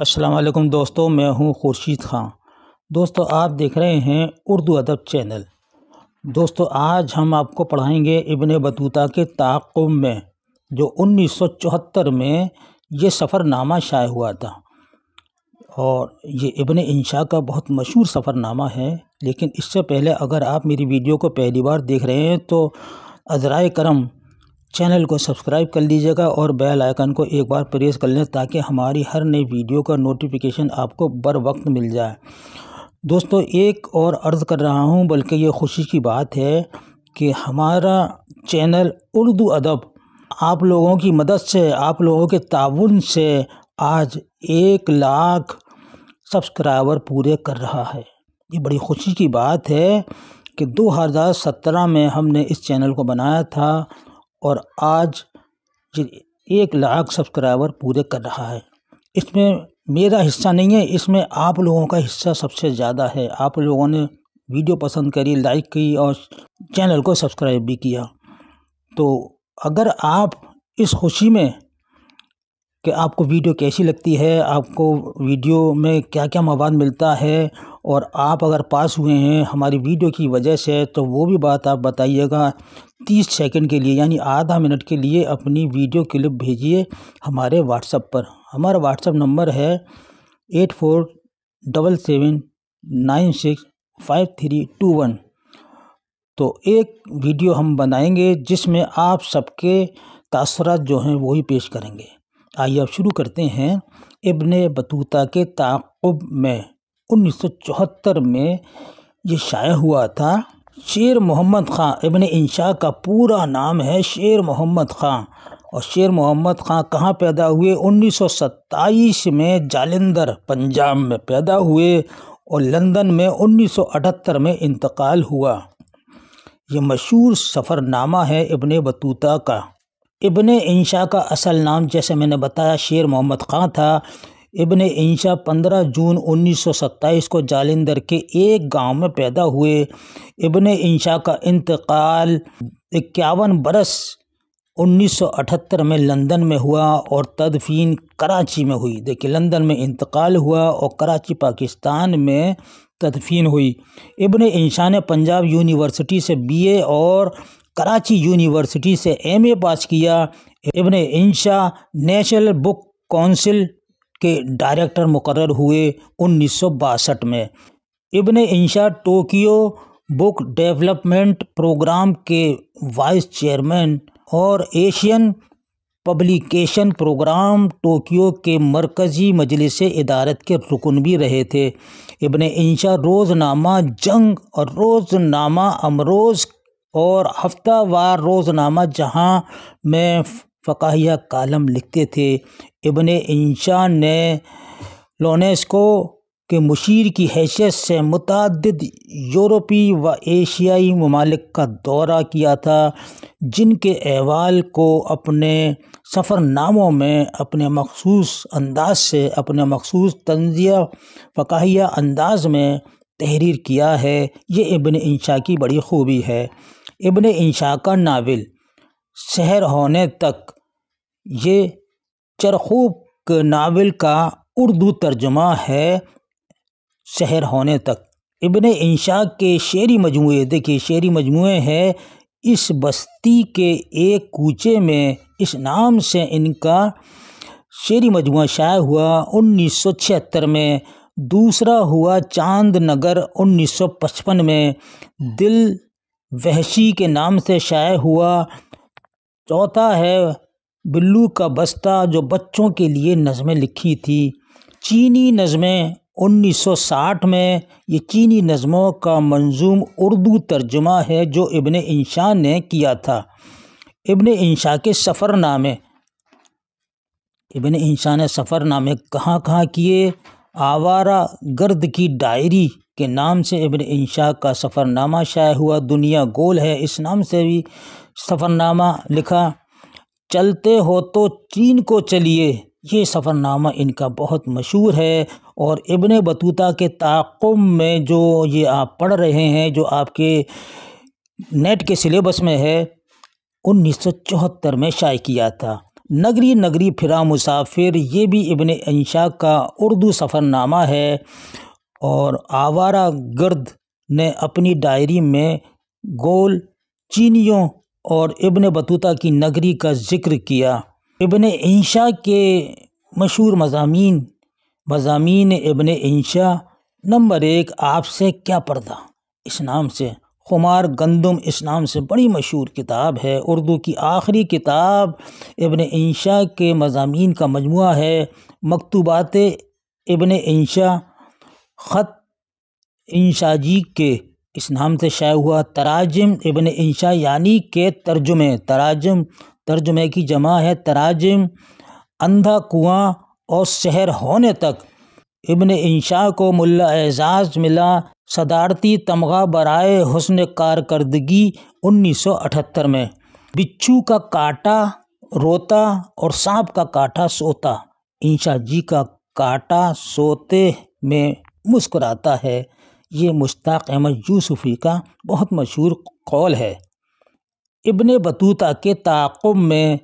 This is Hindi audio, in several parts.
अस्सलाम दोस्तों मैं हूं खुर्शीद ख़ान दोस्तों आप देख रहे हैं उर्दू अदब चैनल दोस्तों आज हम आपको पढ़ाएंगे इबन बतूता के ताकुम में जो 1974 में ये सफ़रनामा शाये हुआ था और ये इबन इंशा का बहुत मशहूर सफ़रनामा है लेकिन इससे पहले अगर आप मेरी वीडियो को पहली बार देख रहे हैं तो अजराए करम चैनल को सब्सक्राइब कर लीजिएगा और बेल आइकन को एक बार प्रेस कर लें ताकि हमारी हर नई वीडियो का नोटिफिकेशन आपको बर वक्त मिल जाए दोस्तों एक और अर्ज़ कर रहा हूँ बल्कि ये खुशी की बात है कि हमारा चैनल उर्दू अदब आप लोगों की मदद से आप लोगों के ताउन से आज एक लाख सब्सक्राइबर पूरे कर रहा है ये बड़ी खुशी की बात है कि 2017 में हमने इस चैनल को बनाया था और आज एक लाख सब्सक्राइबर पूरे कर रहा है इसमें मेरा हिस्सा नहीं है इसमें आप लोगों का हिस्सा सबसे ज़्यादा है आप लोगों ने वीडियो पसंद करी लाइक की और चैनल को सब्सक्राइब भी किया तो अगर आप इस खुशी में कि आपको वीडियो कैसी लगती है आपको वीडियो में क्या क्या मवाद मिलता है और आप अगर पास हुए हैं हमारी वीडियो की वजह से तो वो भी बात आप बताइएगा तीस सेकंड के लिए यानी आधा मिनट के लिए अपनी वीडियो क्लिप भेजिए हमारे व्हाट्सअप पर हमारा व्हाट्सअप नंबर है eight four double seven nine six five three two one तो एक वीडियो हम बनाएंगे जिसमें आप सबके तसरत जो हैं वही पेश करेंगे आइए अब शुरू करते हैं इब्ने बतूता के ताक़ुब में 1974 में ये शाया हुआ था शेर मोहम्मद ख़ान इबन इंशा का पूरा नाम है शेर मोहम्मद ख़ान और शेर मोहम्मद ख़ां कहाँ पैदा हुए 1927 में जालंधर पंजाब में पैदा हुए और लंदन में 1978 में इंतकाल हुआ ये मशहूर सफ़रनामा है इबन बतूता का इबन इंशा का असल नाम जैसे मैंने बताया शेर मोहम्मद ख़ां था इबन इंशा 15 जून 1927 को जालिंदर के एक गांव में पैदा हुए इबन इंशा का इंतकाल इक्यावन बरस 1978 में लंदन में हुआ और तदफीन कराची में हुई देखिए लंदन में इंतकाल हुआ और कराची पाकिस्तान में तदफीन हुई इबन इंशा ने पंजाब यूनिवर्सिटी से बीए और कराची यूनिवर्सिटी से एमए पास किया Ibn Insha national book council के डायरेक्टर मुकर हुए उन्नीस में Ibn Insha Tokyo book development program के वाइस चेयरमैन और एशियन पब्लिकेशन प्रोग्राम टोक्यो के मरकज़ी मजलिस इदारत के रुकन भी रहे थे इबन इंशा रोज़नामा जंग और रोज़नामा अमरोज़ और हफ्तावार रोज़नामा जहां में फ़काहिया कालम लिखते थे इबन इंशान ने लोनेस्को के मुशीर की हैसियत से मतद यूरोपी व एशियाई ममालिक का दौरा किया था जिनके अहवाल को अपने सफ़रनामों में अपने मखसूस अंदाज से अपने मखसूस तंजिया फ़काहिया अंदाज में तहरीर किया है ये इबन इंशा की बड़ी खूबी है इब्न इंशा का नावल शहर होने तक ये चरखूब नावल का उर्दू तर्जमा है शहर होने तक इब्ने इंशा के शेरी मजमू देखिए शेरी मजमू है इस बस्ती के एक कूचे में इस नाम से इनका शेरी मजमू शाये हुआ उन्नीस सौ छिहत्तर में दूसरा हुआ चांद नगर उन्नीस सौ पचपन में दिल वहशी के नाम से शाये हुआ चौथा है बिल्लू का बस्ता जो बच्चों के लिए नज़में लिखी थी चीनी नज़में 1960 में ये चीनी नज़मों का मंजूम उर्दू तर्जुमा है जो इबन इंशा ने किया था इबन इंशा के सफ़रनामे इबन इंशा ने सफ़रनामे कहाँ कहाँ किए आवारा गर्द की डायरी के नाम से इबन इंशा का सफ़रनामा शाया हुआ दुनिया गोल है इस नाम से भी सफ़रनामा लिखा चलते हो तो चीन को चलिए ये सफ़रनामा इनका बहुत मशहूर है और इबन बतूता के ताकुम में जो ये आप पढ़ रहे हैं जो आपके नेट के सिलेबस में है उन्नीस में शाये किया था नगरी नगरी फिरा मुसाफिर ये भी इबन इंशा का उर्दू सफ़रनामा है और आवारा गर्द ने अपनी डायरी में गोल चीनियों और इबन बतूता की नगरी का जिक्र किया इबन इंशा के मशहूर मजामी मजामी इबन इंशा नंबर एक आपसे क्या पर्दा इस नाम से खुमार गंदम इस नाम से बड़ी मशहूर किताब है उर्दू की आखिरी किताब इबन इंशा के मजामी का मजमू है मकतूबात इबन इंशा ख़त इंशाजी के इस नाम से शाय हुआ तराजम इबन इंशा यानी के तर्जुमे तराजम तर्जुमे की जमा है तराजम अंधा कुआँ और शहर होने तक इबन इंशा को मुल्ला एजाज़ मिला सदारती तमगा बरए हसन कारकर्दगी 1978 में बिच्छू का काटा रोता और सांप का काटा सोता इंशा जी का काटा सोते में मुस्कुराता है ये मुश्ताक अहमद यूसुफ़ी का बहुत मशहूर कौल है इब्ने बतूता के ताक़ुब में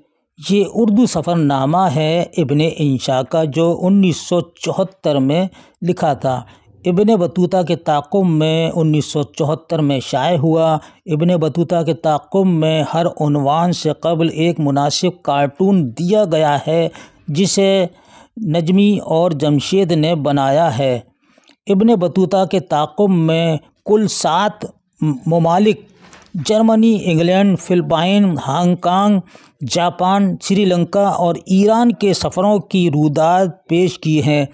ये उर्दू सफ़रनामा है इब्न इंशा का जो 1974 में लिखा था इब्न बतूता के ताकुम में 1974 में शाये हुआ इब्न बतूता के ताकुम में हर उनवान से कबल एक मुनासिब कार्टून दिया गया है जिसे नजमी और जमशेद ने बनाया है इब्न बतूता के ताकुम में कुल सात ममालिक Germany England Philippine Hong Kong Japan Sri Lanka और ईरान के सफ़रों की रुदाद पेश की हैं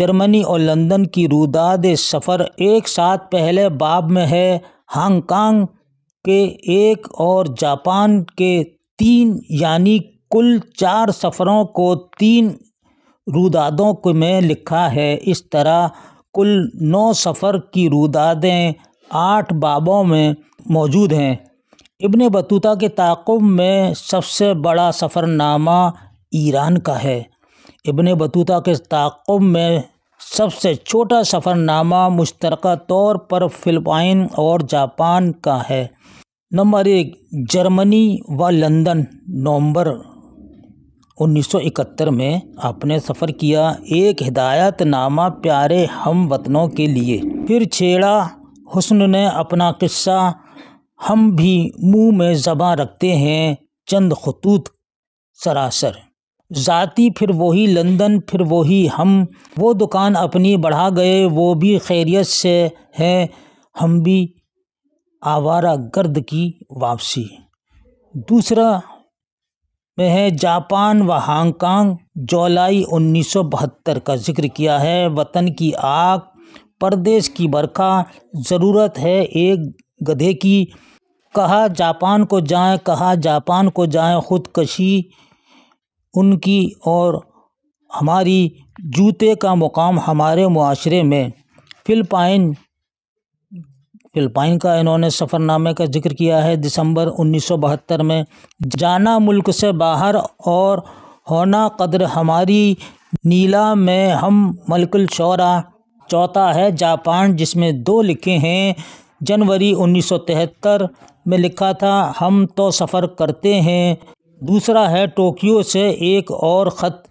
जर्मनी और लंदन की रुदाद सफ़र एक साथ पहले बाब में है हांगकांग के एक और जापान के तीन यानी कुल चार सफ़रों को तीन रुदादों को में लिखा है इस तरह कुल नौ सफ़र की रुदादें आठ बाबों में मौजूद हैं इब्ने बतूता के ताकुब में सबसे बड़ा सफ़रनामा ईरान का है इब्ने बतूता के ताकुब में सबसे छोटा सफ़रनामा मुश्तरक तौर पर फ़िलिपाइन और जापान का है नंबर एक जर्मनी व लंदन नवंबर 1971 में आपने सफ़र किया एक हिदायत नामा प्यारे हम वतनों के लिए फिर छेड़ा हुस्न ने अपना किस्सा हम भी मुंह में ज़बाँ रखते हैं चंद खतूत सरासर ज़ाती फिर वही लंदन फिर वही हम वो दुकान अपनी बढ़ा गए वो भी खैरियत से है हम भी आवारा गर्द की वापसी दूसरा में है जापान व हांगकांग जुलाई 1972 का जिक्र किया है वतन की आग परदेश की बरखा ज़रूरत है एक गधे की कहा जापान को जाएं कहा जापान को जाएं ख़ुदकशी उनकी और हमारी जूते का मुकाम हमारे माशरे में फ़िलपाइन फ़िलपाइन का इन्होंने सफ़रनामे का जिक्र किया है दिसंबर 1972 में जाना मुल्क से बाहर और होना कदर हमारी नीला में हम मलकुल शौरा चौथा है जापान जिसमें दो लिखे हैं जनवरी 1973 में लिखा था हम तो सफ़र करते हैं दूसरा है टोक्यो से एक और ख़त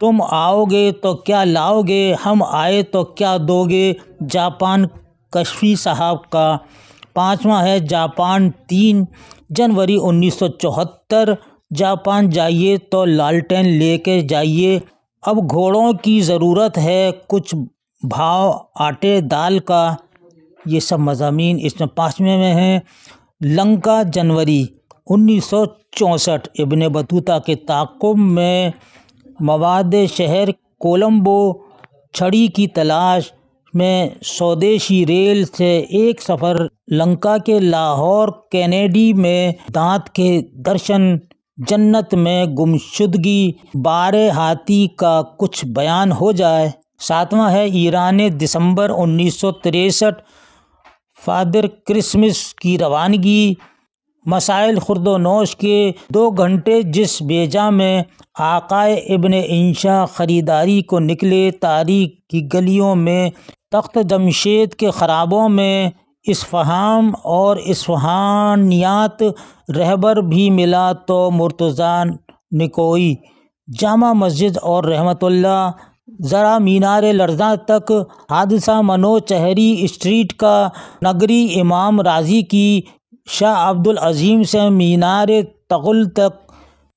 तुम आओगे तो क्या लाओगे हम आए तो क्या दोगे जापान कशफी साहब का पांचवा है जापान तीन जनवरी 1974 जापान जाइए तो लालटेन लेके जाइए अब घोड़ों की ज़रूरत है कुछ भाव आटे दाल का ये सब मजामी इसमें पाँचवें में हैं लंका जनवरी उन्नीस सौ चौंसठ इबन बतूता के ताकुब में मवाद शहर कोलंबो छड़ी की तलाश में स्वदेशी रेल से एक सफ़र लंका के लाहौर कैनेडी में दांत के दर्शन जन्नत में गुमशुदगी बारे हाथी का कुछ बयान हो जाए सातवां है ईरान दिसंबर उन्नीस फादर क्रिसमस की रवानगी मसाइल खुर्दोनोश के दो घंटे जिस बेजा में आकाए इबन इंशा ख़रीदारी को निकले तारीख की गलियों में तख्त जमशेद के ख़राबों में इसफ़हाम और इसफ़हानियात रहबर भी मिला तो मुर्तज़ा निकोई जामा मस्जिद और रहमतुल्ला ज़रा मीनार लर्जा तक हादसा मनो चहरी स्ट्रीट का नगरी इमाम राजी की शाह अब्दुल अजीम से मीनार तगुल तक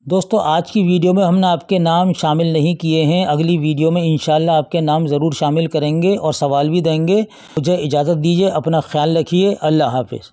दोस्तों आज की वीडियो में हमने आपके नाम शामिल नहीं किए हैं अगली वीडियो में इन आपके नाम ज़रूर शामिल करेंगे और सवाल भी देंगे मुझे इजाज़त दीजिए अपना ख्याल रखिए अल्लाह हाफिज़